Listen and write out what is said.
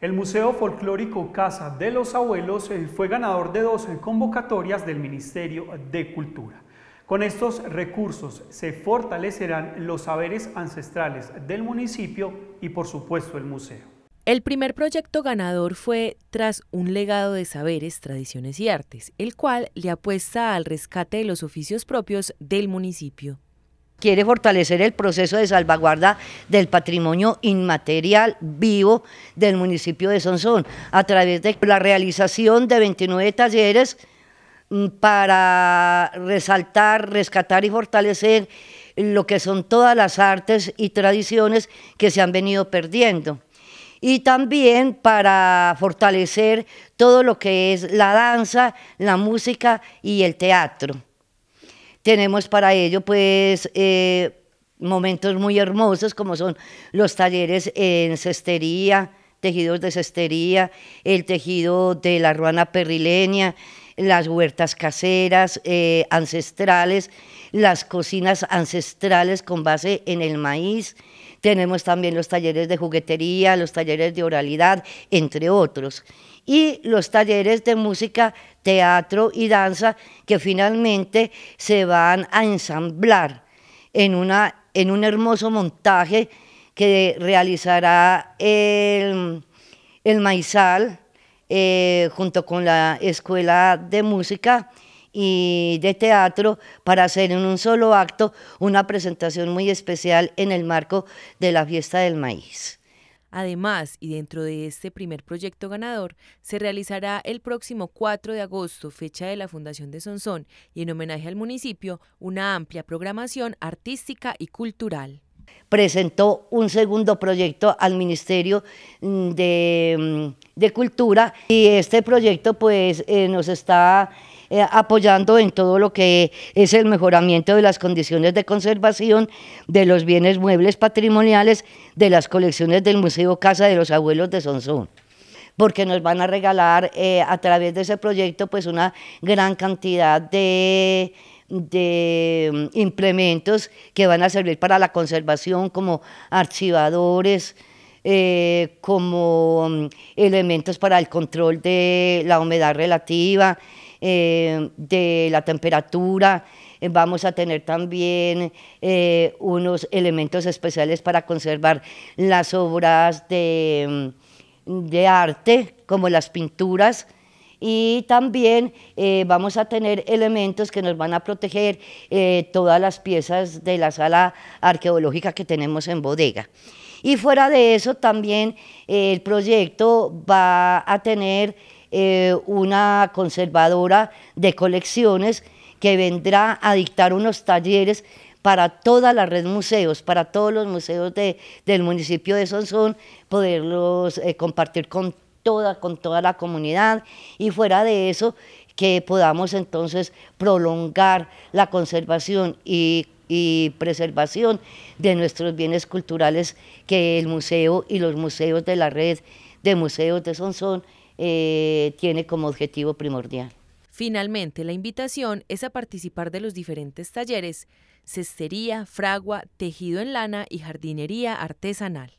El Museo Folclórico Casa de los Abuelos eh, fue ganador de 12 convocatorias del Ministerio de Cultura. Con estos recursos se fortalecerán los saberes ancestrales del municipio y por supuesto el museo. El primer proyecto ganador fue Tras un legado de saberes, tradiciones y artes, el cual le apuesta al rescate de los oficios propios del municipio quiere fortalecer el proceso de salvaguarda del patrimonio inmaterial vivo del municipio de Sonsón a través de la realización de 29 talleres mm, para resaltar, rescatar y fortalecer lo que son todas las artes y tradiciones que se han venido perdiendo. Y también para fortalecer todo lo que es la danza, la música y el teatro. Tenemos para ello pues eh, momentos muy hermosos como son los talleres en cestería, tejidos de cestería, el tejido de la ruana perrileña, las huertas caseras eh, ancestrales, las cocinas ancestrales con base en el maíz, tenemos también los talleres de juguetería, los talleres de oralidad, entre otros. Y los talleres de música, teatro y danza que finalmente se van a ensamblar en, una, en un hermoso montaje que realizará el, el Maizal eh, junto con la Escuela de Música y de teatro para hacer en un solo acto una presentación muy especial en el marco de la fiesta del maíz. Además, y dentro de este primer proyecto ganador, se realizará el próximo 4 de agosto, fecha de la Fundación de Sonsón, y en homenaje al municipio, una amplia programación artística y cultural presentó un segundo proyecto al Ministerio mm, mm, de, Cultura y este proyecto pues eh, nos está eh, apoyando en todo lo que es el mejoramiento de las condiciones de conservación de los bienes muebles patrimoniales de las colecciones del Museo Casa de los Abuelos de Sonsón porque nos van a regalar eh, a través de ese proyecto pues una gran cantidad de mm, implementos que van a servir para la conservación como archivadores, eh, como mm, elementos para el control de la humedad relativa, eh, de la temperatura, eh, vamos a tener también eh, unos elementos especiales para conservar las obras de, mm, arte, como las pinturas, y también vamos a tener elementos que nos van a proteger todas las piezas de la sala arqueológica que tenemos en bodega. Y fuera de eso también el proyecto va a tener eh, una conservadora de colecciones que vendrá a dictar unos talleres para toda la red museos, para todos los museos de, del municipio de Sonsón, poderlos eh, compartir con toda, con toda la comunidad y fuera de eso, que podamos entonces prolongar la conservación y, y preservación de nuestros bienes culturales que el museo y los museos de la red de museos de Sonsón eh, tiene como objetivo primordial. Finalmente, la invitación es a participar de los diferentes talleres, cestería, fragua, tejido en lana y jardinería artesanal.